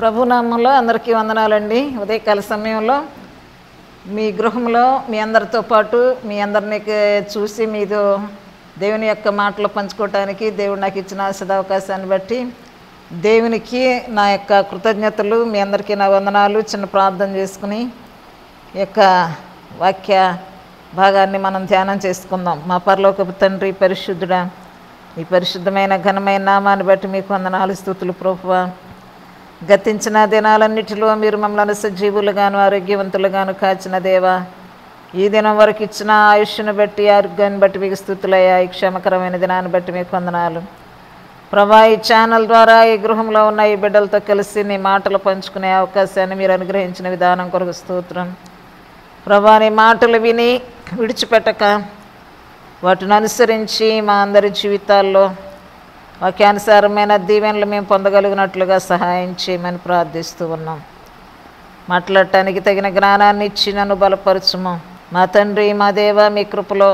ప్రభునామంలో అందరికీ వందనాలండి ఉదయకాల సమయంలో మీ గృహంలో మీ అందరితో పాటు మీ అందరినీ చూసి మీరు దేవుని యొక్క మాటలు పంచుకోవటానికి దేవుడు నాకు ఇచ్చిన సదవకాశాన్ని బట్టి దేవునికి నా యొక్క కృతజ్ఞతలు మీ అందరికీ నా వందనాలు చిన్న ప్రార్థన చేసుకుని యొక్క వాక్య భాగాన్ని మనం ధ్యానం చేసుకుందాం మా పరలోకపు తండ్రి పరిశుద్ధుడా ఈ పరిశుద్ధమైన ఘనమైన నామాన్ని బట్టి మీకు వందనాలు స్థుతులు ప్రభువా గతించిన దినాలన్నిటిలో మీరు మమ్మల్ని సజీవులుగాను ఆరోగ్యవంతులుగాను కాచిన దేవా ఈ దినం వరకు ఇచ్చిన ఆయుష్ను బట్టి ఆరోగ్యాన్ని బట్టి మీకు స్థుతులయ్యా ఈ క్షమకరమైన దినాన్ని బట్టి మీకు వందనాలు ప్రభా ఈ ఛానల్ ద్వారా ఈ గృహంలో ఉన్న ఈ బిడ్డలతో కలిసి నీ మాటలు పంచుకునే అవకాశాన్ని మీరు అనుగ్రహించిన విధానం కొరకు స్తోత్రం ప్రభా నీ మాటలు విని విడిచిపెట్టక వాటిని అనుసరించి మా అందరి జీవితాల్లో వాక్యానుసారమైన దీవెనలు మేము పొందగలిగినట్లుగా సహాయం చేయమని ప్రార్థిస్తూ ఉన్నాం మాట్లాడటానికి తగిన జ్ఞానాన్ని ఇచ్చి నన్ను బలపరచుము మా తండ్రి మా దేవ మీ కృపలో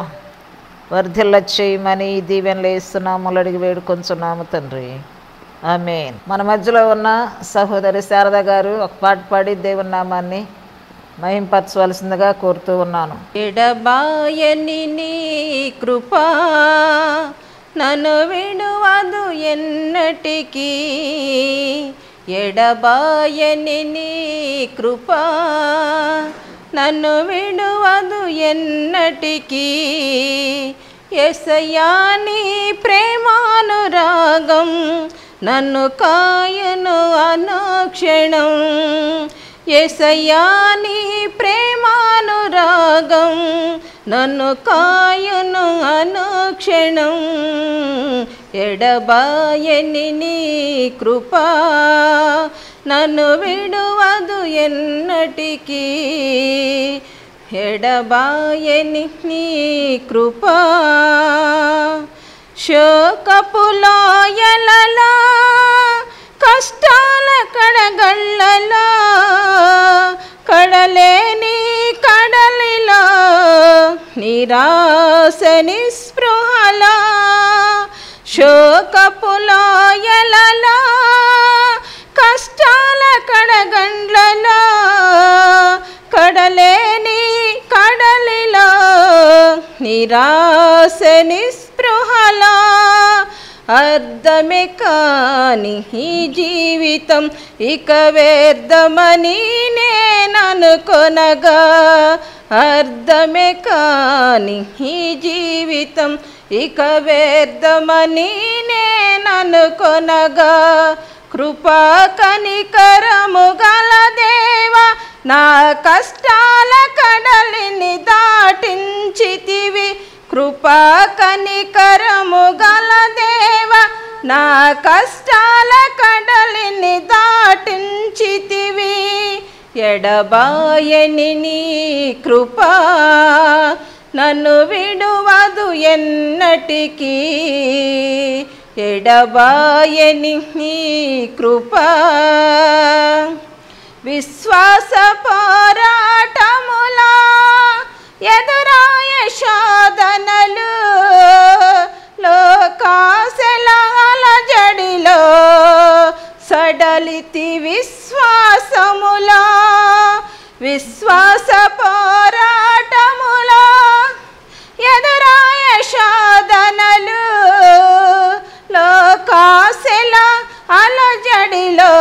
వర్ధిల్ల చేయమని దీవెనలు వేస్తున్నాము అడిగి వేడుకొంచున్నాము తండ్రి ఆమె మన మధ్యలో ఉన్న సహోదరి శారద గారు ఒక పాట పాడి దేవుని నామాన్ని మహింపరచవలసిందిగా కోరుతూ ఉన్నాను ఎడబాయని నీ కృపా నన్ను విడువదు ఎన్నటికీ ఎడబాయని నీ కృప నన్ను విడువదు ఎన్నటికీ ఎసయాని ప్రేమానురాగం నన్ను కాయను అనుక్షణం ఎసయాని ప్రేమానురాగం నన్ను కాయను అనుక్షణం ఎడబాయని నీ కృపా నన్ను విడువదు ఎన్నటికీ ఎడబాయని నీ కృపా శోకపులాయలలా ಕಷ್ಟ ಕಡಗಣಲ್ಲ ಕಡಲೆ ನೀ ಕಡಲ ನಿರಾಸ ನಿಸ್ಪೃಹಲ ಶೋಕ ಪುಲೋಯಲ್ಲ ಕಷ್ಟ ಕಡಗಣಲ್ಲ ಕಡಲೆ ನೀ ಕಡಲ ನಿರಾಸ ನಿಸ್ಪೃಹಲ అర్థమే కాని ఈ జీవితం ఇక వేర్థమని నేననుకొనగా అర్థమే కాని ఈ జీవితం ఇక వేర్థమని నేననుకొనగా కృపా కనికరము గల దేవ నా కష్టాల కడలిని దాటించితివి కృపా కనికరము గల దేవ నా కష్టాల కడలిని దాటించితివి ఎడబాయని నీ కృపా నన్ను విడువదు ఎన్నటికీ ఎడబాయని నీ కృపా విశ్వాస పోరాటములా ఎదురాయశోధనలు శోధనలు లోకాశలాల జడిలో సడలితి విశ్వాసములా విశ్వాస పోరాటములా ఎదురాయశోధనలు లోకాశల అలజడిలో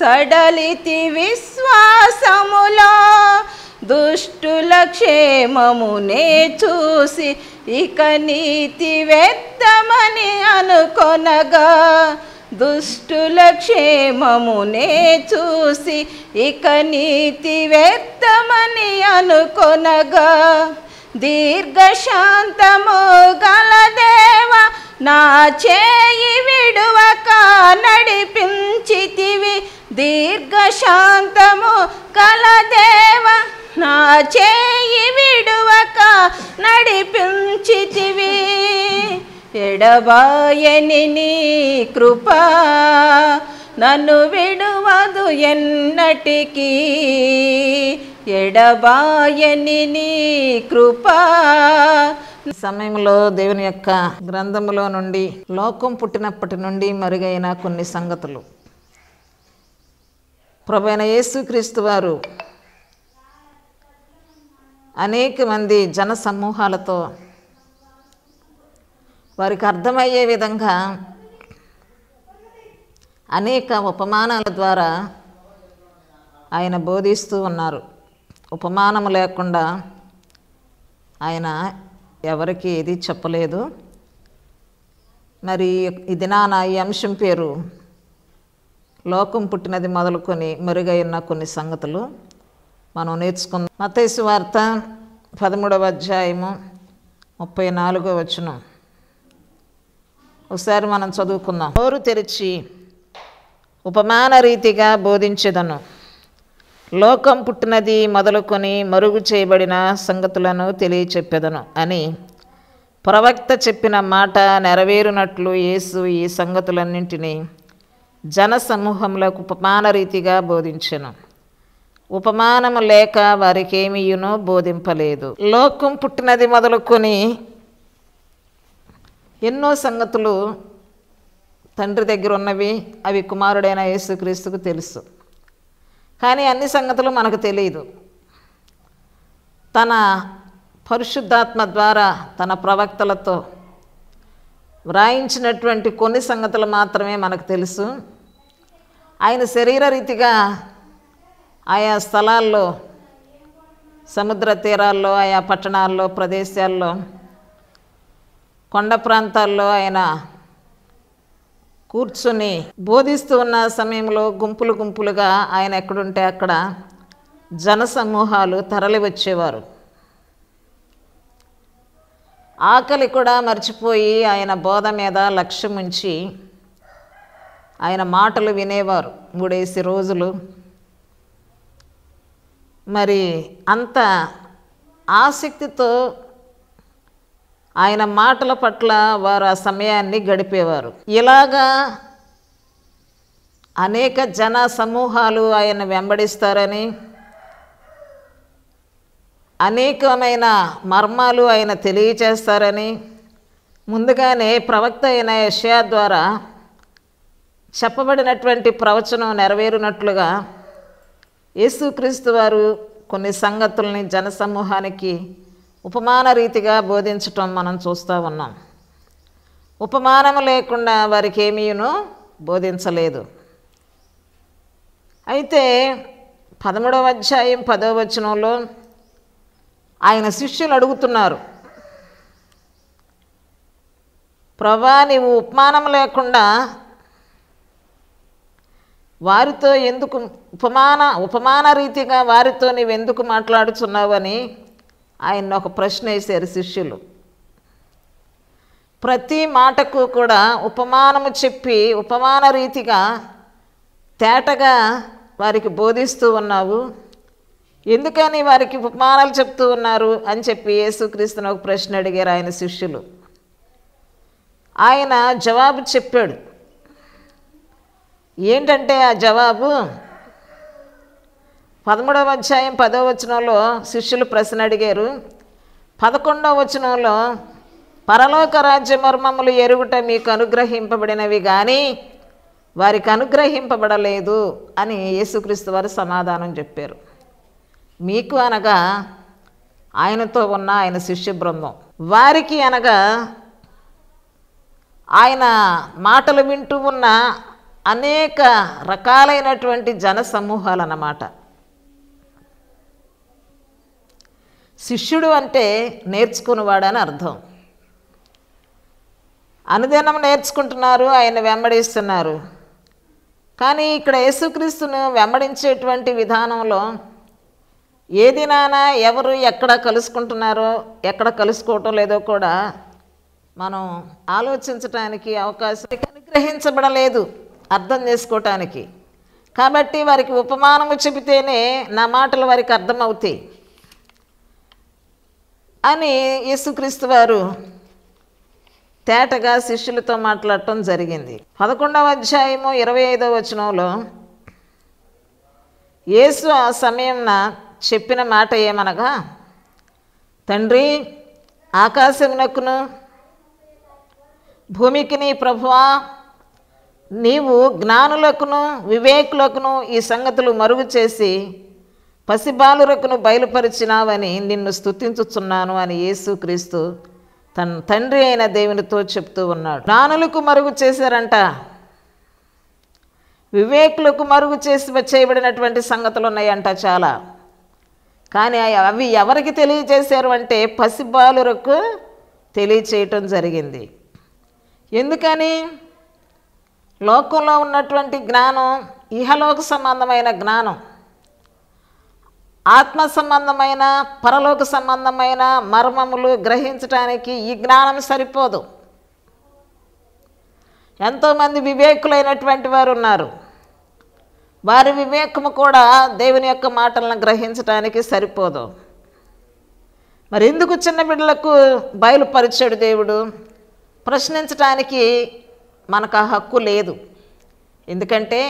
సడలితి విశ్వాసములా దుష్టుల క్షేమమునే చూసి ఇక నీతి వెత్తమని అనుకొనగా దుష్టుల క్షేమమునే చూసి ఇక నీతి వెత్తమని అనుకొనగా దీర్ఘశాంతము గలదేవ నా చేయి విడువక నడిపించితివి దీర్ఘశాంతము కలదేవ నా చేయి విడువక నడిపించితివి ఎడబాయని నీ కృప నన్ను విడువదు ఎన్నటికీ ఎడబాయని నీ కృప సమయంలో దేవుని యొక్క గ్రంథములో నుండి లోకం పుట్టినప్పటి నుండి మరుగైన కొన్ని సంగతులు ప్రభైన యేసుక్రీస్తు వారు అనేక మంది జన సమూహాలతో వారికి అర్థమయ్యే విధంగా అనేక ఉపమానాల ద్వారా ఆయన బోధిస్తూ ఉన్నారు ఉపమానము లేకుండా ఆయన ఎవరికి ఏది చెప్పలేదు మరి ఇది నా ఈ అంశం పేరు లోకం పుట్టినది మొదలుకొని మెరుగైన కొన్ని సంగతులు మనం నేర్చుకుందాం మతేసు వార్త పదమూడవ అధ్యాయము ముప్పై నాలుగో వచ్చును ఒకసారి మనం చదువుకుందాం నోరు తెరిచి ఉపమాన రీతిగా బోధించేదను లోకం పుట్టినది మొదలుకొని మరుగు చేయబడిన సంగతులను తెలియచెప్పెదను అని ప్రవక్త చెప్పిన మాట నెరవేరునట్లు యేసు ఈ సంగతులన్నింటినీ సమూహంలో ఉపమాన రీతిగా బోధించెను ఉపమానము లేక వారికేమియునో బోధింపలేదు లోకం పుట్టినది మొదలుకొని ఎన్నో సంగతులు తండ్రి దగ్గర ఉన్నవి అవి కుమారుడైన యేసుక్రీస్తుకు తెలుసు కానీ అన్ని సంగతులు మనకు తెలియదు తన పరిశుద్ధాత్మ ద్వారా తన ప్రవక్తలతో వ్రాయించినటువంటి కొన్ని సంగతులు మాత్రమే మనకు తెలుసు ఆయన శరీర రీతిగా ఆయా స్థలాల్లో సముద్ర తీరాల్లో ఆయా పట్టణాల్లో ప్రదేశాల్లో కొండ ప్రాంతాల్లో ఆయన కూర్చుని బోధిస్తూ ఉన్న సమయంలో గుంపులు గుంపులుగా ఆయన ఎక్కడుంటే అక్కడ జన సమూహాలు తరలి వచ్చేవారు ఆకలి కూడా మర్చిపోయి ఆయన బోధ మీద లక్ష్యం ఉంచి ఆయన మాటలు వినేవారు మూడేసి రోజులు మరి అంత ఆసక్తితో ఆయన మాటల పట్ల వారు ఆ సమయాన్ని గడిపేవారు ఇలాగా అనేక జన సమూహాలు ఆయన వెంబడిస్తారని అనేకమైన మర్మాలు ఆయన తెలియచేస్తారని ముందుగానే ప్రవక్త అయిన యషయా ద్వారా చెప్పబడినటువంటి ప్రవచనం నెరవేరినట్లుగా యేసుక్రీస్తు వారు కొన్ని సంగతుల్ని జనసమూహానికి ఉపమాన రీతిగా బోధించటం మనం చూస్తూ ఉన్నాం ఉపమానం లేకుండా వారికి ఏమీను బోధించలేదు అయితే పదమూడవ అధ్యాయం పదవ వచనంలో ఆయన శిష్యులు అడుగుతున్నారు ప్రభా నీవు ఉపమానం లేకుండా వారితో ఎందుకు ఉపమాన ఉపమాన రీతిగా వారితో నీవెందుకు మాట్లాడుచున్నావని ఆయన ఒక ప్రశ్న వేశారు శిష్యులు ప్రతి మాటకు కూడా ఉపమానము చెప్పి ఉపమాన రీతిగా తేటగా వారికి బోధిస్తూ ఉన్నావు ఎందుకని వారికి ఉపమానాలు చెప్తూ ఉన్నారు అని చెప్పి యేసుక్రీస్తుని ఒక ప్రశ్న అడిగారు ఆయన శిష్యులు ఆయన జవాబు చెప్పాడు ఏంటంటే ఆ జవాబు పదమూడవ అధ్యాయం పదవ వచనంలో శిష్యులు ప్రశ్న అడిగారు పదకొండవ వచనంలో పరలోక రాజ్య మర్మములు ఎరుగుట మీకు అనుగ్రహింపబడినవి కానీ వారికి అనుగ్రహింపబడలేదు అని యేసుక్రీస్తు వారు సమాధానం చెప్పారు మీకు అనగా ఆయనతో ఉన్న ఆయన శిష్య బృందం వారికి అనగా ఆయన మాటలు వింటూ ఉన్న అనేక రకాలైనటువంటి జన సమూహాలు అన్నమాట శిష్యుడు అంటే నేర్చుకునేవాడని అర్థం అనుదినం నేర్చుకుంటున్నారు ఆయన వెంబడిస్తున్నారు కానీ ఇక్కడ యేసుక్రీస్తును వెంబడించేటువంటి విధానంలో ఏది నానా ఎవరు ఎక్కడ కలుసుకుంటున్నారో ఎక్కడ కలుసుకోవటం లేదో కూడా మనం ఆలోచించటానికి అవకాశం అనుగ్రహించబడలేదు అర్థం చేసుకోవటానికి కాబట్టి వారికి ఉపమానము చెబితేనే నా మాటలు వారికి అర్థమవుతాయి అని యేసుక్రీస్తు వారు తేటగా శిష్యులతో మాట్లాడటం జరిగింది పదకొండవ అధ్యాయము ఇరవై ఐదవ వచనంలో యేసు ఆ సమయంన చెప్పిన మాట ఏమనగా తండ్రి ఆకాశమునకును భూమికి నీ ప్రభువా నీవు జ్ఞానులకును వివేకులకును ఈ సంగతులు మరుగు చేసి పసిబాలురకును బయలుపరిచినావని నిన్ను స్థుతించుచున్నాను అని యేసుక్రీస్తు తన తండ్రి అయిన దేవునితో చెప్తూ ఉన్నాడు జ్ఞానులకు మరుగు చేశారంట వివేకులకు మరుగు చేసి చేయబడినటువంటి సంగతులు ఉన్నాయంట చాలా కానీ అవి ఎవరికి తెలియజేశారు అంటే పసిబాలురకు తెలియచేయటం జరిగింది ఎందుకని లోకంలో ఉన్నటువంటి జ్ఞానం ఇహలోక సంబంధమైన జ్ఞానం ఆత్మ సంబంధమైన పరలోక సంబంధమైన మర్మములు గ్రహించటానికి ఈ జ్ఞానం సరిపోదు ఎంతోమంది వివేకులైనటువంటి వారు ఉన్నారు వారి వివేకము కూడా దేవుని యొక్క మాటలను గ్రహించడానికి సరిపోదు మరి ఎందుకు చిన్న బిడ్డలకు బయలుపరిచాడు దేవుడు ప్రశ్నించడానికి మనకు ఆ హక్కు లేదు ఎందుకంటే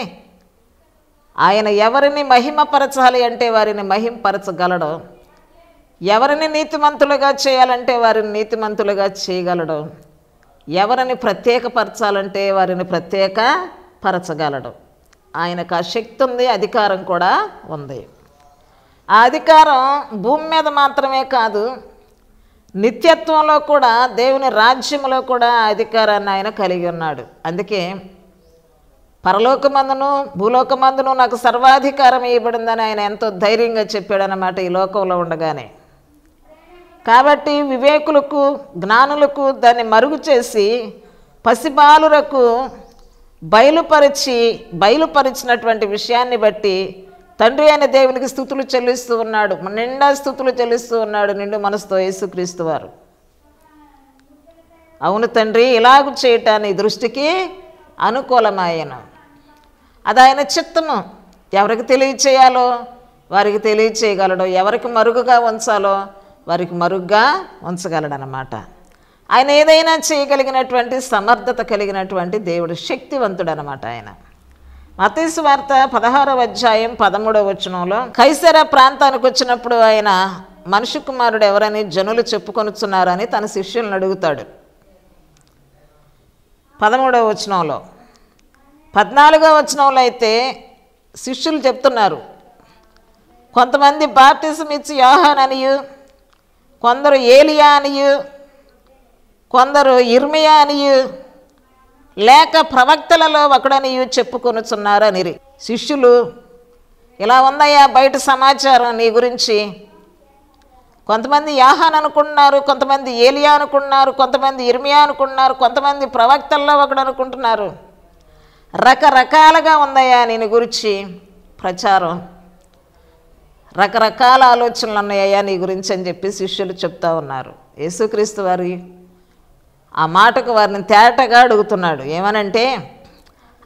ఆయన ఎవరిని మహిమపరచాలి అంటే వారిని మహింపరచగలడు ఎవరిని నీతిమంతులుగా చేయాలంటే వారిని నీతిమంతులుగా చేయగలడు ఎవరిని ప్రత్యేకపరచాలంటే వారిని ప్రత్యేక పరచగలడు ఆయనకు ఆ శక్తి ఉంది అధికారం కూడా ఉంది ఆ అధికారం భూమి మీద మాత్రమే కాదు నిత్యత్వంలో కూడా దేవుని రాజ్యంలో కూడా అధికారాన్ని ఆయన కలిగి ఉన్నాడు అందుకే పరలోకమందును భూలోకమందును నాకు సర్వాధికారం ఇవ్వబడిందని ఆయన ఎంతో ధైర్యంగా చెప్పాడనమాట ఈ లోకంలో ఉండగానే కాబట్టి వివేకులకు జ్ఞానులకు దాన్ని మరుగు చేసి పసిబాలురకు బయలుపరిచి బయలుపరిచినటువంటి విషయాన్ని బట్టి తండ్రి అయిన దేవునికి స్థుతులు చెల్లిస్తూ ఉన్నాడు నిండా స్థుతులు చెల్లిస్తూ ఉన్నాడు నిండు మనసుతో యేసుక్రీస్తు వారు అవును తండ్రి ఇలాగ చేయటాన్ని దృష్టికి అనుకూలమాయన అది ఆయన చిత్తము ఎవరికి తెలియచేయాలో వారికి తెలియచేయగలడో ఎవరికి మరుగుగా ఉంచాలో వారికి మరుగుగా ఉంచగలడనమాట ఆయన ఏదైనా చేయగలిగినటువంటి సమర్థత కలిగినటువంటి దేవుడు శక్తివంతుడు అనమాట ఆయన మతేసు వార్త పదహారవ అధ్యాయం పదమూడవ వచనంలో కైసర ప్రాంతానికి వచ్చినప్పుడు ఆయన మనుషు కుమారుడు ఎవరని జనులు చెప్పుకొనుచున్నారని తన శిష్యులను అడుగుతాడు పదమూడవ వచనంలో పద్నాలుగవ వచనంలో అయితే శిష్యులు చెప్తున్నారు కొంతమంది బాప్టిజం ఇచ్చి యోహాన్ అనియు కొందరు ఏలియా అనియు కొందరు ఇర్మియా అనియు లేక ప్రవక్తలలో ఒకడని చెప్పుకొనుచున్నారని శిష్యులు ఇలా ఉందయ్యా బయట సమాచారం నీ గురించి కొంతమంది యాహన్ అనుకుంటున్నారు కొంతమంది ఏలియా అనుకుంటున్నారు కొంతమంది ఇర్మియా అనుకుంటున్నారు కొంతమంది ప్రవక్తల్లో ఒకడు అనుకుంటున్నారు రకరకాలుగా ఉందయ్యా నేను గురించి ప్రచారం రకరకాల ఆలోచనలు ఉన్నాయ్యా నీ గురించి అని చెప్పి శిష్యులు చెప్తా ఉన్నారు యేసుక్రీస్తు వారి ఆ మాటకు వారిని తేటగా అడుగుతున్నాడు ఏమనంటే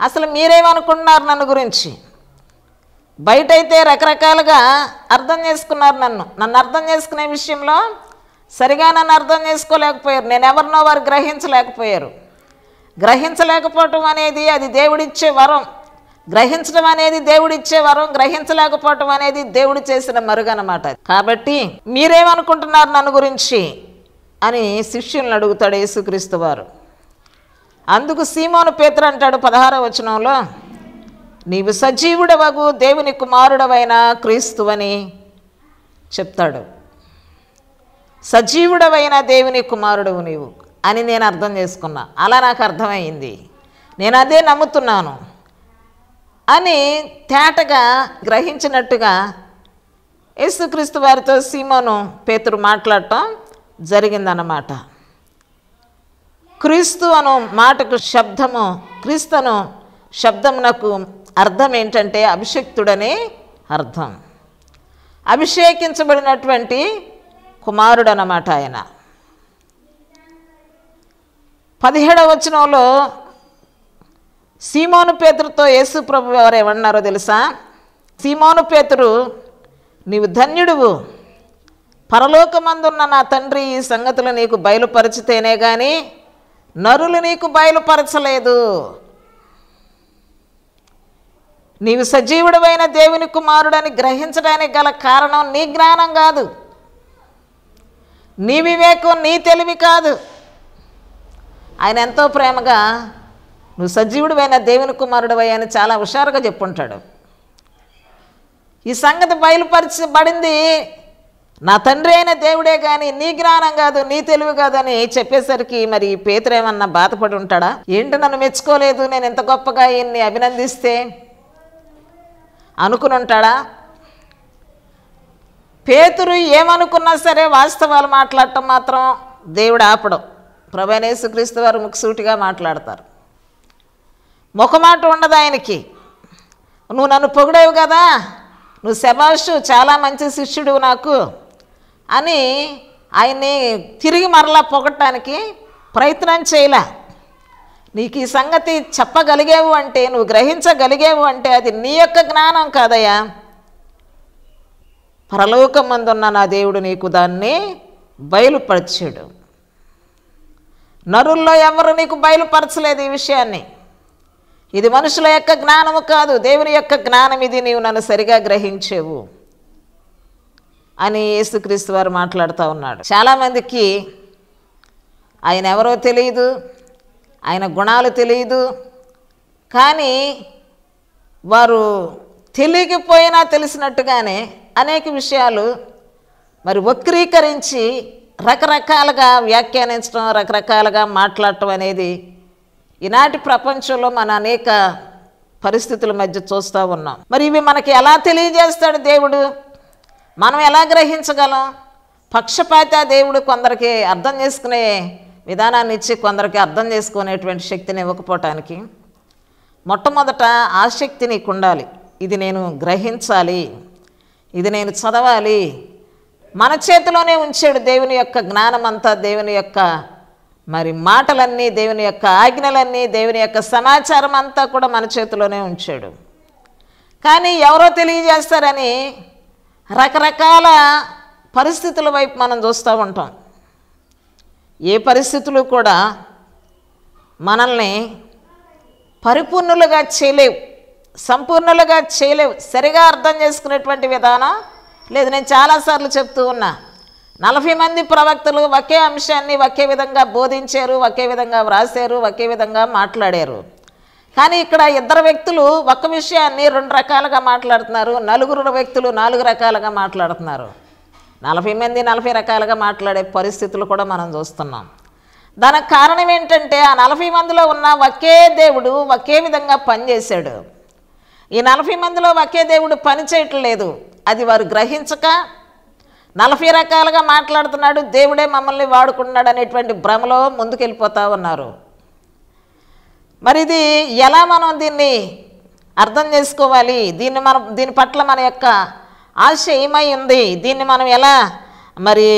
అసలు మీరేమనుకుంటున్నారు నన్ను గురించి బయటైతే రకరకాలుగా అర్థం చేసుకున్నారు నన్ను నన్ను అర్థం చేసుకునే విషయంలో సరిగా నన్ను అర్థం చేసుకోలేకపోయారు నేను ఎవరినో వారు గ్రహించలేకపోయారు గ్రహించలేకపోవటం అనేది అది దేవుడిచ్చే వరం గ్రహించడం అనేది దేవుడిచ్చే వరం గ్రహించలేకపోవటం అనేది దేవుడు చేసిన మరుగనమాట కాబట్టి మీరేమనుకుంటున్నారు నన్ను గురించి అని శిష్యులను అడుగుతాడు యేసుక్రీస్తు వారు అందుకు సీమోను పేతురు అంటాడు పదహార వచనంలో నీవు సజీవుడవగు దేవుని కుమారుడవైన క్రీస్తువని చెప్తాడు సజీవుడవైన దేవుని కుమారుడు నీవు అని నేను అర్థం చేసుకున్నా అలా నాకు అర్థమైంది నేను అదే నమ్ముతున్నాను అని తేటగా గ్రహించినట్టుగా యేసుక్రీస్తు వారితో సీమోను పేతురు మాట్లాడటం జరిగిందన్నమాట క్రీస్తు అను మాటకు శబ్దము క్రీస్తును శబ్దమునకు అర్థం ఏంటంటే అభిషక్తుడని అర్థం అభిషేకించబడినటువంటి కుమారుడు అన్నమాట ఆయన పదిహేడవ వచనంలో సీమోను పేతురుతో యేసు ప్రభు ఏమన్నారో తెలుసా సీమోను పేతురు నీవు ధన్యుడువు పరలోకమందున్న నా తండ్రి ఈ సంగతులు నీకు బయలుపరిచితేనే కానీ నరులు నీకు బయలుపరచలేదు నీవు సజీవుడమైన దేవుని కుమారుడని గ్రహించడానికి గల కారణం నీ జ్ఞానం కాదు నీ వివేకం నీ తెలివి కాదు ఆయన ఎంతో ప్రేమగా నువ్వు సజీవుడివైన దేవుని కుమారుడివై అని చాలా హుషారుగా చెప్పుంటాడు ఈ సంగతి బయలుపరిచబడింది నా తండ్రి అయిన దేవుడే కానీ నీ జ్ఞానం కాదు నీ తెలివి కాదని చెప్పేసరికి మరి పేతురు ఏమన్నా బాధపడి ఉంటాడా ఏంటి నన్ను మెచ్చుకోలేదు నేను ఎంత గొప్పగా ఈయన్ని అభినందిస్తే అనుకుని ఉంటాడా పేతురు ఏమనుకున్నా సరే వాస్తవాలు మాట్లాడటం మాత్రం దేవుడు ఆపడం ప్రభనేసుక్రీస్తు వారు ముక్సూటిగా మాట్లాడతారు ముఖమాట ఉండదు ఆయనకి నువ్వు నన్ను పొగిడేవు కదా నువ్వు శబాషు చాలా మంచి శిష్యుడు నాకు అని ఆయన్ని తిరిగి మరలా పొగట్టడానికి ప్రయత్నం చేయలే నీకు ఈ సంగతి చెప్పగలిగేవు అంటే నువ్వు గ్రహించగలిగేవు అంటే అది నీ యొక్క జ్ఞానం కాదయ్యా పరలోకం ఉన్న నా దేవుడు నీకు దాన్ని బయలుపరచాడు నరుల్లో ఎవరు నీకు బయలుపరచలేదు ఈ విషయాన్ని ఇది మనుషుల యొక్క జ్ఞానము కాదు దేవుని యొక్క జ్ఞానం ఇది నీవు నన్ను సరిగా గ్రహించేవు అని యేసుక్రీస్తు వారు మాట్లాడుతూ ఉన్నాడు చాలామందికి ఆయన ఎవరో తెలియదు ఆయన గుణాలు తెలియదు కానీ వారు తెలియకపోయినా తెలిసినట్టుగానే అనేక విషయాలు మరి వక్రీకరించి రకరకాలుగా వ్యాఖ్యానించడం రకరకాలుగా మాట్లాడటం అనేది ఈనాటి ప్రపంచంలో మన అనేక పరిస్థితుల మధ్య చూస్తూ ఉన్నాం మరి ఇవి మనకి ఎలా తెలియజేస్తాడు దేవుడు మనం ఎలా గ్రహించగలం పక్షపాత దేవుడు కొందరికి అర్థం చేసుకునే విధానాన్ని ఇచ్చి కొందరికి అర్థం చేసుకునేటువంటి శక్తిని ఇవ్వకపోవటానికి మొట్టమొదట ఆసక్తి నీకు ఉండాలి ఇది నేను గ్రహించాలి ఇది నేను చదవాలి మన చేతిలోనే ఉంచాడు దేవుని యొక్క జ్ఞానమంతా దేవుని యొక్క మరి మాటలన్నీ దేవుని యొక్క ఆజ్ఞలన్నీ దేవుని యొక్క సమాచారం అంతా కూడా మన చేతిలోనే ఉంచాడు కానీ ఎవరో తెలియజేస్తారని రకరకాల పరిస్థితుల వైపు మనం చూస్తూ ఉంటాం ఏ పరిస్థితులు కూడా మనల్ని పరిపూర్ణులుగా చేయలేవు సంపూర్ణులుగా చేయలేవు సరిగా అర్థం చేసుకునేటువంటి విధానం లేదు నేను చాలాసార్లు చెప్తూ ఉన్నా నలభై మంది ప్రవక్తలు ఒకే అంశాన్ని ఒకే విధంగా బోధించారు ఒకే విధంగా వ్రాసారు ఒకే విధంగా మాట్లాడారు కానీ ఇక్కడ ఇద్దరు వ్యక్తులు ఒక విషయాన్ని రెండు రకాలుగా మాట్లాడుతున్నారు నలుగురు వ్యక్తులు నాలుగు రకాలుగా మాట్లాడుతున్నారు నలభై మంది నలభై రకాలుగా మాట్లాడే పరిస్థితులు కూడా మనం చూస్తున్నాం దానికి కారణం ఏంటంటే ఆ నలభై మందిలో ఉన్న ఒకే దేవుడు ఒకే విధంగా పనిచేశాడు ఈ నలభై మందిలో ఒకే దేవుడు పని అది వారు గ్రహించక నలభై రకాలుగా మాట్లాడుతున్నాడు దేవుడే మమ్మల్ని వాడుకున్నాడు అనేటువంటి భ్రమలో ముందుకెళ్ళిపోతూ ఉన్నారు మరి ఇది ఎలా మనం దీన్ని అర్థం చేసుకోవాలి దీన్ని మనం దీని పట్ల మన యొక్క ఆశ ఏమై ఉంది దీన్ని మనం ఎలా మరి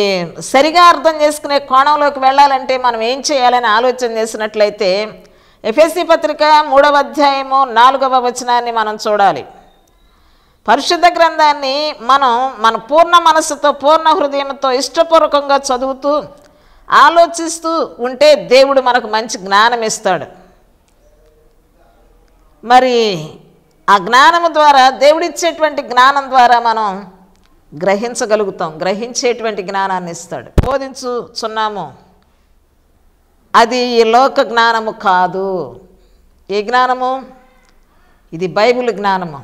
సరిగా అర్థం చేసుకునే కోణంలోకి వెళ్ళాలంటే మనం ఏం చేయాలని ఆలోచన చేసినట్లయితే ఎఫ్ఎస్సి పత్రిక మూడవ అధ్యాయము నాలుగవ వచనాన్ని మనం చూడాలి పరిశుద్ధ గ్రంథాన్ని మనం మన పూర్ణ మనసుతో పూర్ణ హృదయంతో ఇష్టపూర్వకంగా చదువుతూ ఆలోచిస్తూ ఉంటే దేవుడు మనకు మంచి జ్ఞానం ఇస్తాడు మరి ఆ జ్ఞానము ద్వారా దేవుడిచ్చేటువంటి జ్ఞానం ద్వారా మనం గ్రహించగలుగుతాం గ్రహించేటువంటి జ్ఞానాన్ని ఇస్తాడు బోధించుచున్నాము అది ఈ లోక జ్ఞానము కాదు ఏ జ్ఞానము ఇది బైబుల్ జ్ఞానము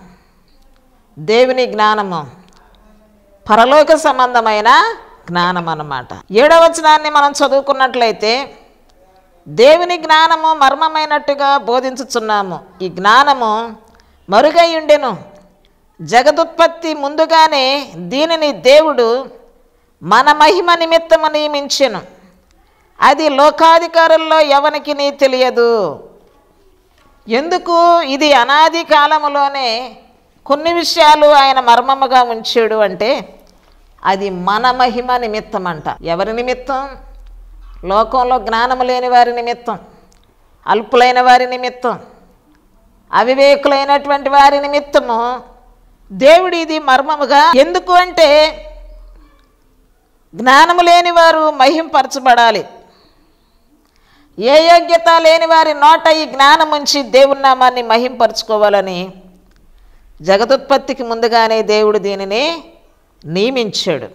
దేవుని జ్ఞానము పరలోక సంబంధమైన జ్ఞానం అన్నమాట ఏడవచనాన్ని మనం చదువుకున్నట్లయితే దేవుని జ్ఞానము మర్మమైనట్టుగా బోధించుచున్నాము ఈ జ్ఞానము మరుగై ఉండెను జగదుత్పత్తి ముందుగానే దీనిని దేవుడు మన మహిమ నిమిత్తము నియమించెను అది లోకాధికారుల్లో ఎవనికి తెలియదు ఎందుకు ఇది అనాది కాలములోనే కొన్ని విషయాలు ఆయన మర్మముగా ఉంచాడు అంటే అది మన మహిమ నిమిత్తం అంట ఎవరి నిమిత్తం లోకంలో జ్ఞానము లేని వారి నిమిత్తం అల్పులైన వారి నిమిత్తం అవివేకులైనటువంటి వారి నిమిత్తము దేవుడు ఇది మర్మముగా ఎందుకు అంటే జ్ఞానము లేని వారు మహింపరచబడాలి ఏ యోగ్యత లేని వారి నోట ఈ జ్ఞానముంచి దేవుడి నామాన్ని మహింపరచుకోవాలని జగదుత్పత్తికి ముందుగానే దేవుడు దీనిని నియమించాడు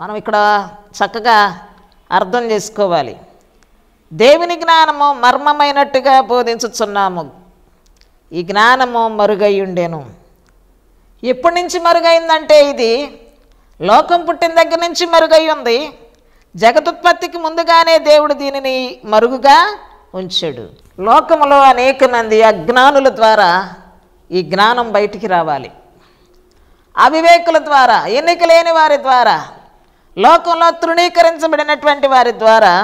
మనం ఇక్కడ చక్కగా అర్థం చేసుకోవాలి దేవుని జ్ఞానము మర్మమైనట్టుగా బోధించుచున్నాము ఈ జ్ఞానము మరుగై ఉండేను ఎప్పటి నుంచి మరుగైందంటే ఇది లోకం పుట్టిన దగ్గర నుంచి మరుగై ఉంది జగదుత్పత్తికి ముందుగానే దేవుడు దీనిని మరుగుగా ఉంచాడు లోకములో అనేక మంది అజ్ఞానుల ద్వారా ఈ జ్ఞానం బయటికి రావాలి అవివేకుల ద్వారా ఎన్నిక లేని వారి ద్వారా లోకంలో తృణీకరించబడినటువంటి వారి ద్వారా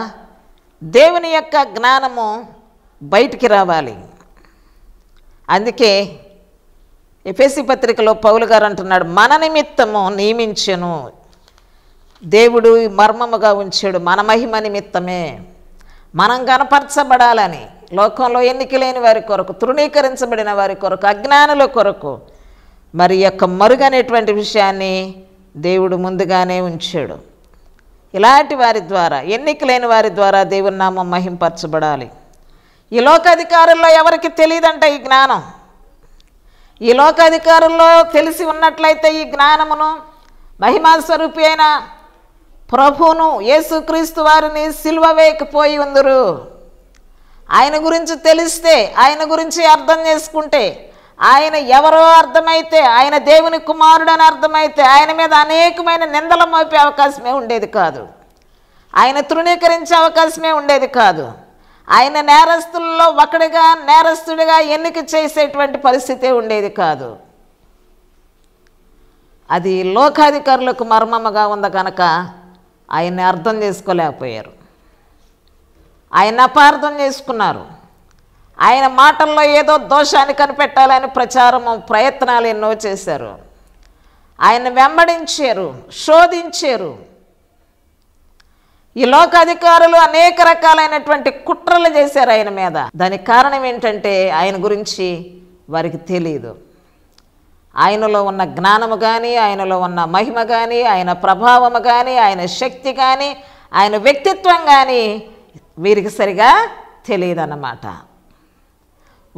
దేవుని యొక్క జ్ఞానము బయటికి రావాలి అందుకే ఎఫెసి పత్రికలో పౌలు గారు అంటున్నాడు మన నిమిత్తము నియమించను దేవుడు మర్మముగా ఉంచాడు మన మహిమ నిమిత్తమే మనం కనపరచబడాలని లోకంలో ఎన్నికలేని లేని వారి కొరకు తృణీకరించబడిన వారి కొరకు అజ్ఞానుల కొరకు మరి యొక్క మరుగనేటువంటి విషయాన్ని దేవుడు ముందుగానే ఉంచాడు ఇలాంటి వారి ద్వారా ఎన్నికలేని వారి ద్వారా దేవుని నామం మహింపరచబడాలి ఈ లోకాధికారుల్లో ఎవరికి తెలియదంట ఈ జ్ఞానం ఈ లోకాధికారుల్లో తెలిసి ఉన్నట్లయితే ఈ జ్ఞానమును మహిమాస్వరూపి అయిన ప్రభువును యేసుక్రీస్తు వారిని సిల్వ వేయకపోయి ఉందరు ఆయన గురించి తెలిస్తే ఆయన గురించి అర్థం చేసుకుంటే ఆయన ఎవరో అర్థమైతే ఆయన దేవుని కుమారుడని అర్థమైతే ఆయన మీద అనేకమైన నిందలు మోపే అవకాశమే ఉండేది కాదు ఆయన తృణీకరించే అవకాశమే ఉండేది కాదు ఆయన నేరస్తుల్లో ఒకడిగా నేరస్తుడిగా ఎన్నిక చేసేటువంటి పరిస్థితి ఉండేది కాదు అది లోకాధికారులకు మర్మముగా ఉంది కనుక ఆయన్ని అర్థం చేసుకోలేకపోయారు ఆయన అపార్థం చేసుకున్నారు ఆయన మాటల్లో ఏదో దోషాన్ని కనిపెట్టాలని ప్రచారం ప్రయత్నాలు ఎన్నో చేశారు ఆయన వెంబడించారు శోధించారు ఈ లోకాధికారులు అనేక రకాలైనటువంటి కుట్రలు చేశారు ఆయన మీద దానికి కారణం ఏంటంటే ఆయన గురించి వారికి తెలియదు ఆయనలో ఉన్న జ్ఞానము కానీ ఆయనలో ఉన్న మహిమ కానీ ఆయన ప్రభావము కానీ ఆయన శక్తి కానీ ఆయన వ్యక్తిత్వం కానీ వీరికి సరిగా అన్నమాట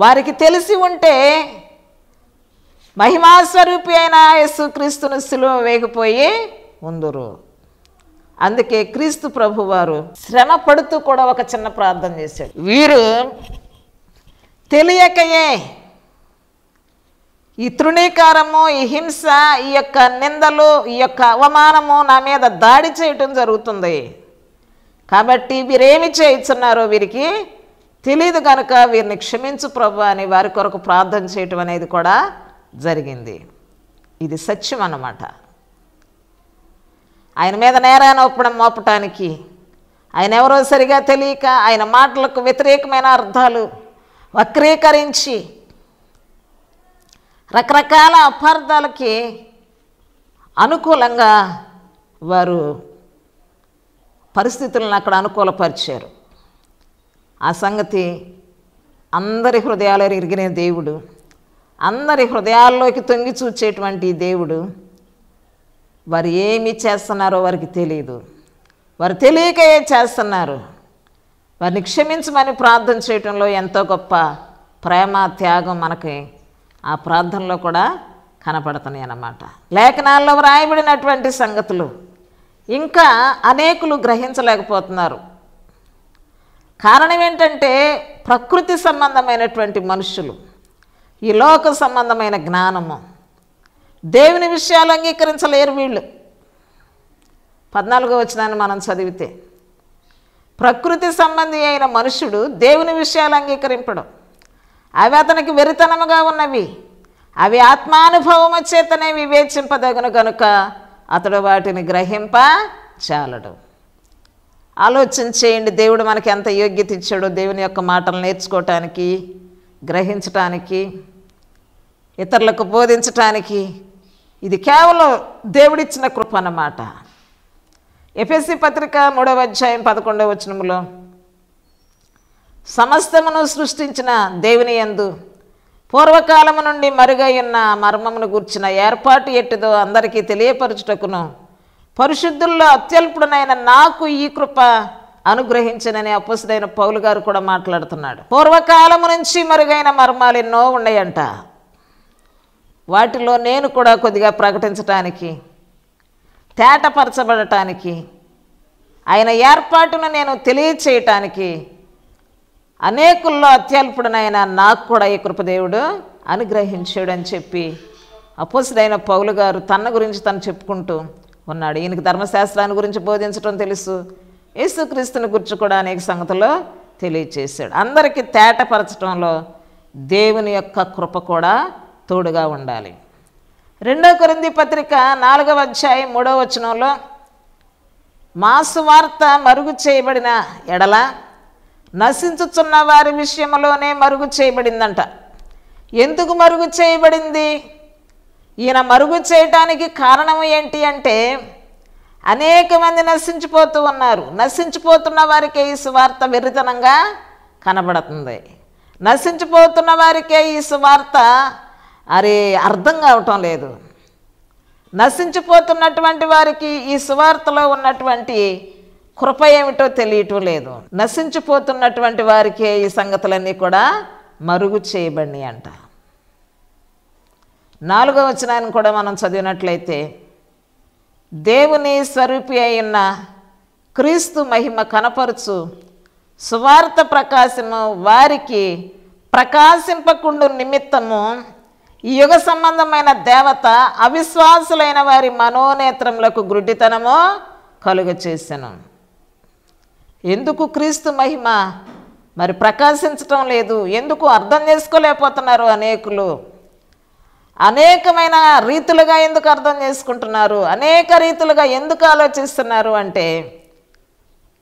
వారికి తెలిసి ఉంటే మహిమాస్వరూపి అయిన యేసుక్రీస్తును సులువ వేగిపోయి ఉందరు అందుకే క్రీస్తు ప్రభువారు శ్రమ పడుతూ కూడా ఒక చిన్న ప్రార్థన చేశాడు వీరు తెలియకయే ఈ తృణీకారము ఈ హింస ఈ యొక్క నిందలు ఈ యొక్క అవమానము నా మీద దాడి చేయటం జరుగుతుంది కాబట్టి వీరేమి చేయించున్నారో వీరికి తెలియదు కనుక వీరిని క్షమించు ప్రభు అని వారి కొరకు ప్రార్థన చేయటం అనేది కూడా జరిగింది ఇది సత్యం అన్నమాట ఆయన మీద నేరాన్ని ఒప్పడం మోపటానికి ఆయన ఎవరో సరిగా తెలియక ఆయన మాటలకు వ్యతిరేకమైన అర్థాలు వక్రీకరించి రకరకాల అపార్థాలకి అనుకూలంగా వారు పరిస్థితులను అక్కడ అనుకూలపరిచారు ఆ సంగతి అందరి హృదయాలు ఎరిగిన దేవుడు అందరి హృదయాల్లోకి తొంగి చూచేటువంటి దేవుడు వారు ఏమి చేస్తున్నారో వారికి తెలియదు వారు తెలియక ఏం చేస్తున్నారు వారిని క్షమించమని ప్రార్థన చేయటంలో ఎంతో గొప్ప ప్రేమ త్యాగం మనకి ఆ ప్రార్థనలో కూడా కనపడుతున్నాయి అన్నమాట లేఖనాల్లో వ్రాయబడినటువంటి సంగతులు ఇంకా అనేకులు గ్రహించలేకపోతున్నారు కారణం ఏంటంటే ప్రకృతి సంబంధమైనటువంటి మనుషులు ఈ లోక సంబంధమైన జ్ఞానము దేవుని విషయాలు అంగీకరించలేరు వీళ్ళు పద్నాలుగో వచ్చినాన్ని మనం చదివితే ప్రకృతి సంబంధి అయిన మనుషుడు దేవుని విషయాలు అంగీకరింపడం అవి అతనికి వెరితనముగా ఉన్నవి అవి ఆత్మానుభవం చేతనే వివేచింపదగను కనుక అతడు వాటిని గ్రహింప చాలడు ఆలోచన చేయండి దేవుడు మనకి ఎంత యోగ్యత ఇచ్చాడో దేవుని యొక్క మాటలు నేర్చుకోవటానికి గ్రహించటానికి ఇతరులకు బోధించటానికి ఇది కేవలం దేవుడిచ్చిన కృప అన్నమాట ఎఫ్ఎస్సి పత్రిక మూడవ అధ్యాయం పదకొండవ వచనములో సమస్తమును సృష్టించిన దేవుని ఎందు పూర్వకాలము నుండి మరుగై ఉన్న మర్మమును గూర్చిన ఏర్పాటు ఎట్టిదో అందరికీ తెలియపరచుటకును పరిశుద్ధుల్లో అత్యల్పుడనైన నాకు ఈ కృప అనుగ్రహించనని అపుసుడైన పౌలు గారు కూడా మాట్లాడుతున్నాడు పూర్వకాలము నుంచి మరుగైన మర్మాలు ఎన్నో ఉన్నాయంట వాటిలో నేను కూడా కొద్దిగా ప్రకటించటానికి తేటపరచబడటానికి ఆయన ఏర్పాటును నేను తెలియచేయటానికి అనేకుల్లో అత్యల్పుడనైన నాకు కూడా ఈ కృపదేవుడు అనుగ్రహించాడు అని చెప్పి అపోసుడైన పౌలు గారు తన గురించి తను చెప్పుకుంటూ ఉన్నాడు ఈయనకు ధర్మశాస్త్రాన్ని గురించి బోధించడం తెలుసు యేసుక్రీస్తుని గురించి కూడా అనేక సంగతులు తెలియచేశాడు అందరికీ తేటపరచడంలో దేవుని యొక్క కృప కూడా తోడుగా ఉండాలి రెండో కొరింది పత్రిక నాలుగవ అధ్యాయం మూడవ వచనంలో మాసువార్త మరుగు చేయబడిన ఎడల నశించుచున్న వారి విషయంలోనే మరుగు చేయబడిందంట ఎందుకు మరుగు చేయబడింది ఈయన మరుగు చేయటానికి కారణం ఏంటి అంటే అనేక మంది నశించిపోతూ ఉన్నారు నశించిపోతున్న వారికే ఈ సువార్త వెర్రితనంగా కనబడుతుంది నశించిపోతున్న వారికే ఈ సువార్త అరే అర్థం కావటం లేదు నశించిపోతున్నటువంటి వారికి ఈ సువార్తలో ఉన్నటువంటి కృప ఏమిటో తెలియటం లేదు నశించిపోతున్నటువంటి వారికే ఈ సంగతులన్నీ కూడా మరుగు చేయబడి అంట నాలుగవ వచనాన్ని కూడా మనం చదివినట్లయితే దేవుని స్వరూపి అయిన క్రీస్తు మహిమ కనపరుచు సువార్త ప్రకాశము వారికి ప్రకాశింపకుండు నిమిత్తము ఈ యుగ సంబంధమైన దేవత అవిశ్వాసులైన వారి మనోనేత్రములకు గుడ్డితనము కలుగ చేశాను ఎందుకు క్రీస్తు మహిమ మరి ప్రకాశించటం లేదు ఎందుకు అర్థం చేసుకోలేకపోతున్నారు అనేకులు అనేకమైన రీతులుగా ఎందుకు అర్థం చేసుకుంటున్నారు అనేక రీతులుగా ఎందుకు ఆలోచిస్తున్నారు అంటే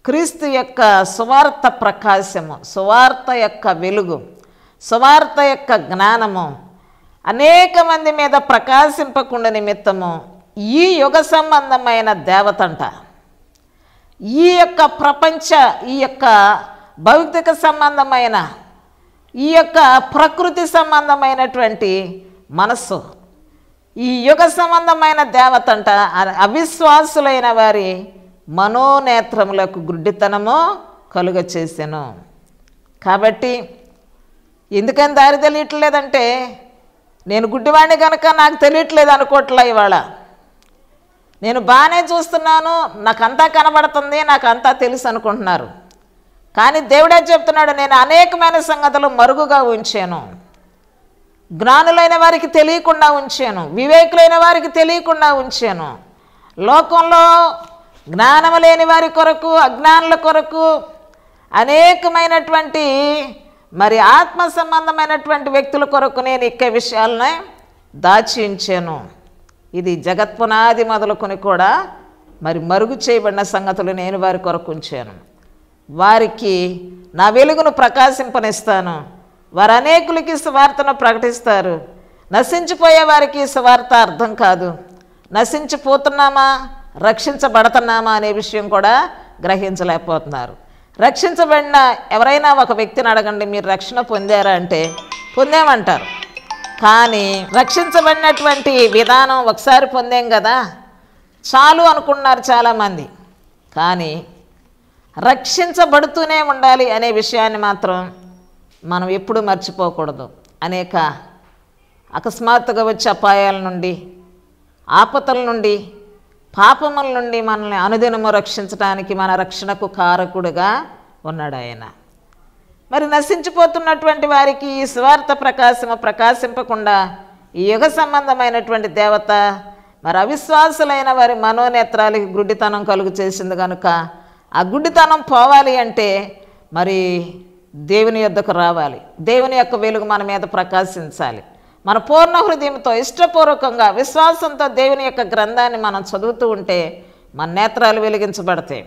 క్రీస్తు యొక్క సువార్త ప్రకాశము సువార్త యొక్క వెలుగు సువార్త యొక్క జ్ఞానము అనేక మంది మీద ప్రకాశింపకుండా నిమిత్తము ఈ యుగ సంబంధమైన దేవతంట ఈ యొక్క ప్రపంచ ఈ యొక్క భౌతిక సంబంధమైన ఈ యొక్క ప్రకృతి సంబంధమైనటువంటి మనస్సు ఈ యుగ సంబంధమైన దేవత అంట అవిశ్వాసులైన వారి మనోనేత్రములకు గుడ్డితనము కలుగ చేశాను కాబట్టి ఎందుకని దారి తెలియట్లేదంటే నేను గుడ్డివాణ్ణి కనుక నాకు తెలియట్లేదు అనుకోవట్లా ఇవాళ నేను బాగానే చూస్తున్నాను నాకంతా కనబడుతుంది నాకంతా తెలుసు అనుకుంటున్నారు కానీ దేవుడే చెప్తున్నాడు నేను అనేకమైన సంగతులు మరుగుగా ఉంచాను జ్ఞానులైన వారికి తెలియకుండా ఉంచాను వివేకులైన వారికి తెలియకుండా ఉంచాను లోకంలో జ్ఞానము లేని వారి కొరకు అజ్ఞానుల కొరకు అనేకమైనటువంటి మరి ఆత్మ సంబంధమైనటువంటి వ్యక్తుల కొరకు నేను ఇక్క విషయాలని దాచి ఉంచాను ఇది జగత్పునాది మొదలుకొని కూడా మరి మరుగు చేయబడిన సంగతులు నేను వారి కొరకు ఉంచాను వారికి నా వెలుగును ప్రకాశింపనిస్తాను వారు అనేకులకి సువార్తను ప్రకటిస్తారు నశించిపోయే వారికి సువార్త అర్థం కాదు నశించిపోతున్నామా రక్షించబడుతున్నామా అనే విషయం కూడా గ్రహించలేకపోతున్నారు రక్షించబడిన ఎవరైనా ఒక వ్యక్తిని అడగండి మీరు రక్షణ పొందారా అంటే పొందామంటారు కానీ రక్షించబడినటువంటి విధానం ఒకసారి పొందాం కదా చాలు అనుకున్నారు చాలామంది కానీ రక్షించబడుతూనే ఉండాలి అనే విషయాన్ని మాత్రం మనం ఎప్పుడూ మర్చిపోకూడదు అనేక అకస్మాత్తుగా వచ్చే అపాయాల నుండి ఆపతల నుండి పాపముల నుండి మనల్ని అనుదినము రక్షించడానికి మన రక్షణకు కారకుడుగా ఉన్నాడు ఆయన మరి నశించిపోతున్నటువంటి వారికి ఈ స్వార్థ ప్రకాశము ప్రకాశింపకుండా ఈ యుగ సంబంధమైనటువంటి దేవత మరి అవిశ్వాసులైన వారి మనోనేత్రాలకి గుడ్డితనం కలుగు చేసింది కనుక ఆ గుడ్డితనం పోవాలి అంటే మరి దేవుని యొద్దకు రావాలి దేవుని యొక్క వెలుగు మన మీద ప్రకాశించాలి మన పూర్ణ హృదయంతో ఇష్టపూర్వకంగా విశ్వాసంతో దేవుని యొక్క గ్రంథాన్ని మనం చదువుతూ ఉంటే మన నేత్రాలు వెలిగించబడతాయి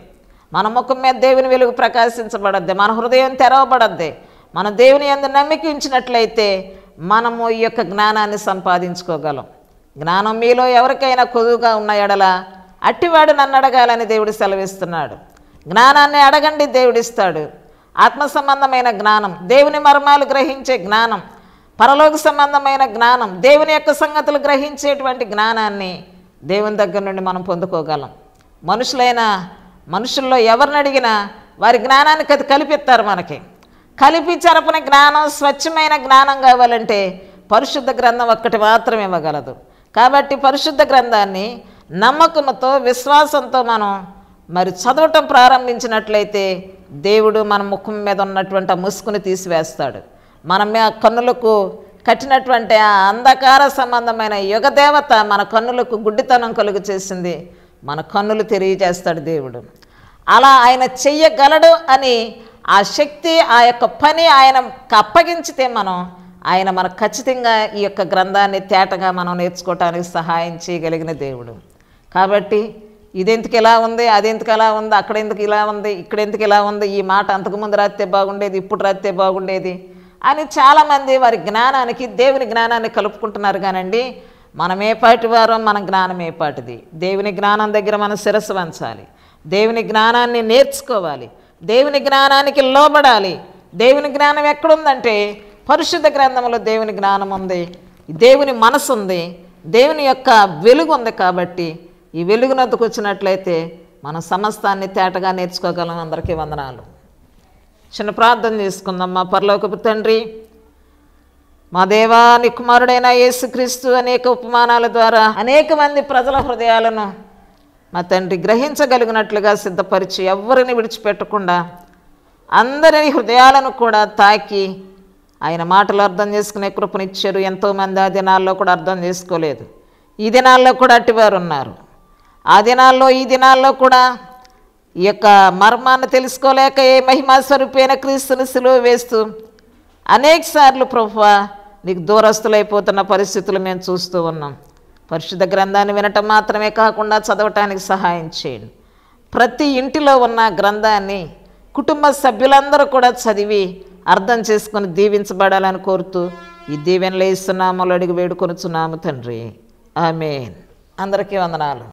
మన ముఖం మీద దేవుని వెలుగు ప్రకాశించబడద్ది మన హృదయం తెరవబడద్ది మన దేవుని ఎందు నమ్మికించినట్లయితే మనము ఈ యొక్క జ్ఞానాన్ని సంపాదించుకోగలం జ్ఞానం మీలో ఎవరికైనా కొదువుగా ఉన్న ఎడల అట్టివాడు నన్ను అడగాలని దేవుడు సెలవిస్తున్నాడు జ్ఞానాన్ని అడగండి దేవుడిస్తాడు ఆత్మ సంబంధమైన జ్ఞానం దేవుని మర్మాలు గ్రహించే జ్ఞానం పరలోక సంబంధమైన జ్ఞానం దేవుని యొక్క సంగతులు గ్రహించేటువంటి జ్ఞానాన్ని దేవుని దగ్గర నుండి మనం పొందుకోగలం మనుషులైనా మనుషుల్లో ఎవరిని అడిగినా వారి జ్ఞానానికి అది కలిపిస్తారు మనకి కలిపి చెరపని జ్ఞానం స్వచ్ఛమైన జ్ఞానం కావాలంటే పరిశుద్ధ గ్రంథం ఒక్కటి మాత్రం ఇవ్వగలదు కాబట్టి పరిశుద్ధ గ్రంథాన్ని నమ్మకంతో విశ్వాసంతో మనం మరి చదవటం ప్రారంభించినట్లయితే దేవుడు మన ముఖం మీద ఉన్నటువంటి ఆ ముసుకుని తీసివేస్తాడు మన కన్నులకు కట్టినటువంటి ఆ అంధకార సంబంధమైన యుగ దేవత మన కన్నులకు గుడ్డితనం కలుగు చేసింది మన కన్నులు తెలియజేస్తాడు దేవుడు అలా ఆయన చెయ్యగలడు అని ఆ శక్తి ఆ యొక్క పని ఆయన అప్పగించితే మనం ఆయన మనకు ఖచ్చితంగా ఈ యొక్క గ్రంథాన్ని తేటగా మనం నేర్చుకోవటానికి సహాయం చేయగలిగిన దేవుడు కాబట్టి ఎందుకు ఇలా ఉంది అది ఎందుకు ఎలా ఉంది అక్కడ ఎందుకు ఇలా ఉంది ఇక్కడ ఎందుకు ఇలా ఉంది ఈ మాట అంతకుముందు రాస్తే బాగుండేది ఇప్పుడు రాస్తే బాగుండేది అని చాలామంది వారి జ్ఞానానికి దేవుని జ్ఞానాన్ని కలుపుకుంటున్నారు కానండి మనమేపాటి పాటివారో మన జ్ఞానం ఏ పాటిది దేవుని జ్ఞానం దగ్గర మనం శిరస్సు వంచాలి దేవుని జ్ఞానాన్ని నేర్చుకోవాలి దేవుని జ్ఞానానికి లోబడాలి దేవుని జ్ఞానం ఎక్కడుందంటే పరిశుద్ధ గ్రంథంలో దేవుని జ్ఞానం ఉంది దేవుని మనసు ఉంది దేవుని యొక్క వెలుగు ఉంది కాబట్టి ఈ వెలుగునొద్దకు వచ్చినట్లయితే మనం సమస్తాన్ని తేటగా నేర్చుకోగలం అందరికీ వందనాలు చిన్న ప్రార్థన చేసుకుందాం మా పర్లోకపు తండ్రి మా దేవా నికుమారుడైన యేసుక్రీస్తు అనేక ఉపమానాల ద్వారా అనేక మంది ప్రజల హృదయాలను మా తండ్రి గ్రహించగలిగినట్లుగా సిద్ధపరిచి ఎవరిని విడిచిపెట్టకుండా అందరి హృదయాలను కూడా తాకి ఆయన మాటలు అర్థం చేసుకునే కృపనిచ్చారు ఎంతోమంది ఆ దినాల్లో కూడా అర్థం చేసుకోలేదు ఈ దినాల్లో కూడా అట్టివారు ఉన్నారు ఆ దినాల్లో ఈ దినాల్లో కూడా ఈ యొక్క మర్మాన్ని తెలుసుకోలేక ఏ మహిమాస్వరూపైన క్రీస్తుని సులువు వేస్తూ అనేక సార్లు ప్రభు నీకు దూరస్తులైపోతున్న పరిస్థితులు మేము చూస్తూ ఉన్నాం పరిశుద్ధ గ్రంథాన్ని వినటం మాత్రమే కాకుండా చదవటానికి సహాయం చేయండి ప్రతి ఇంటిలో ఉన్న గ్రంథాన్ని కుటుంబ సభ్యులందరూ కూడా చదివి అర్థం చేసుకుని దీవించబడాలని కోరుతూ ఈ దీవెనలు ఇస్తున్నామలో అడిగి వేడుకొనుచున్నాము తండ్రి ఆమె అందరికీ వందనాలు